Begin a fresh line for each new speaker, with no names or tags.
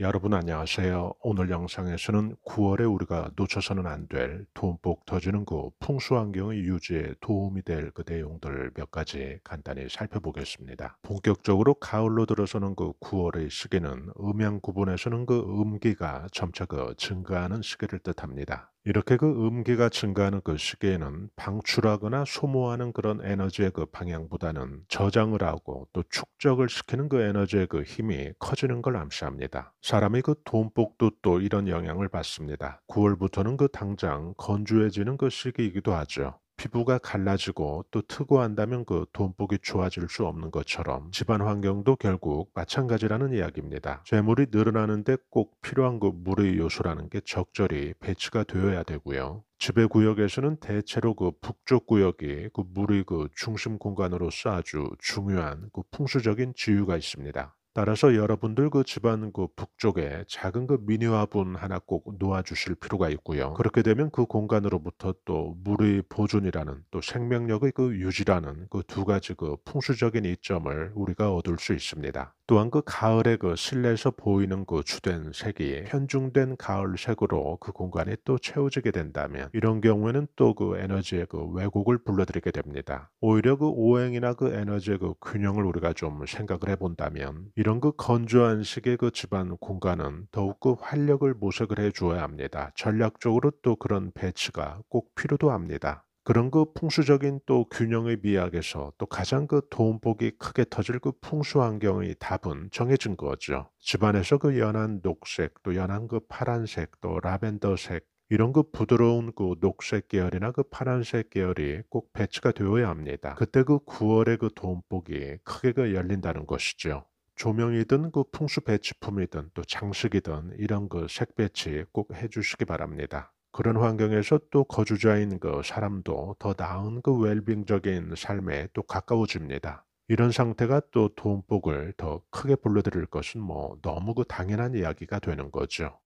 여러분 안녕하세요. 오늘 영상에서는 9월에 우리가 놓쳐서는 안될 돈복 터지는 그 풍수환경의 유지에 도움이 될 그 내용들 몇 가지 간단히 살펴보겠습니다. 본격적으로 가을로 들어서는 그 9월의 시기는 음양 구분에서는 그 음기가 점차 그 증가하는 시기를 뜻합니다. 이렇게 그 음기가 증가하는 그 시기에는 방출하거나 소모하는 그런 에너지의 그 방향보다는 저장을 하고 또 축적을 시키는 그 에너지의 그 힘이 커지는 걸 암시합니다. 사람의 그 돈복도 또 이런 영향을 받습니다. 9월부터는 그 당장 건조해지는 그 시기이기도 하죠. 피부가 갈라지고 또 트고한다면 그 돈복이 좋아질 수 없는 것처럼 집안 환경도 결국 마찬가지라는 이야기입니다. 재물이 늘어나는데 꼭 필요한 그 물의 요소라는 게 적절히 배치가 되어야 되고요. 지배 구역에서는 대체로 그 북쪽 구역이 그 물의 그 중심 공간으로서 아주 중요한 그 풍수적인 지유가 있습니다. 따라서 여러분들 그 집안 그 북쪽에 작은 그 미니화분 하나 꼭 놓아주실 필요가 있고요. 그렇게 되면 그 공간으로부터 또 물의 보존이라는 또 생명력의 그 유지라는 그 두 가지 그 풍수적인 이점을 우리가 얻을 수 있습니다. 또한 그 가을에 그 실내에서 보이는 그 주된 색이 편중된 가을색으로 그공간에또 채워지게 된다면 이런 경우에는 또 그 에너지의 그 왜곡을 불러들이게 됩니다. 오히려 그 오행이나 그 에너지의 그 균형을 우리가 좀 생각을 해본다면 이런 이런 그 건조한 식의 그 집안 공간은 더욱 그 활력을 모색을 해 주어야 합니다. 전략적으로 또 그런 배치가 꼭 필요도 합니다. 그런 그 풍수적인 또 균형의 미학에서 또 가장 그 도움복이 크게 터질 그 풍수 환경의 답은 정해진 거죠. 집안에서 그 연한 녹색, 또 연한 그 파란색, 또 라벤더색 이런 그 부드러운 그 녹색 계열이나 그 파란색 계열이 꼭 배치가 되어야 합니다. 그때 그 9월의 그 돈복이 크게 그 열린다는 것이죠. 조명이든 그 풍수 배치품이든 또 장식이든 이런 그 색 배치 꼭 해주시기 바랍니다. 그런 환경에서 또 거주자인 그 사람도 더 나은 그 웰빙적인 삶에 또 가까워집니다. 이런 상태가 또 돈복을 더 크게 불러들일 것은 뭐 너무 그 당연한 이야기가 되는 거죠.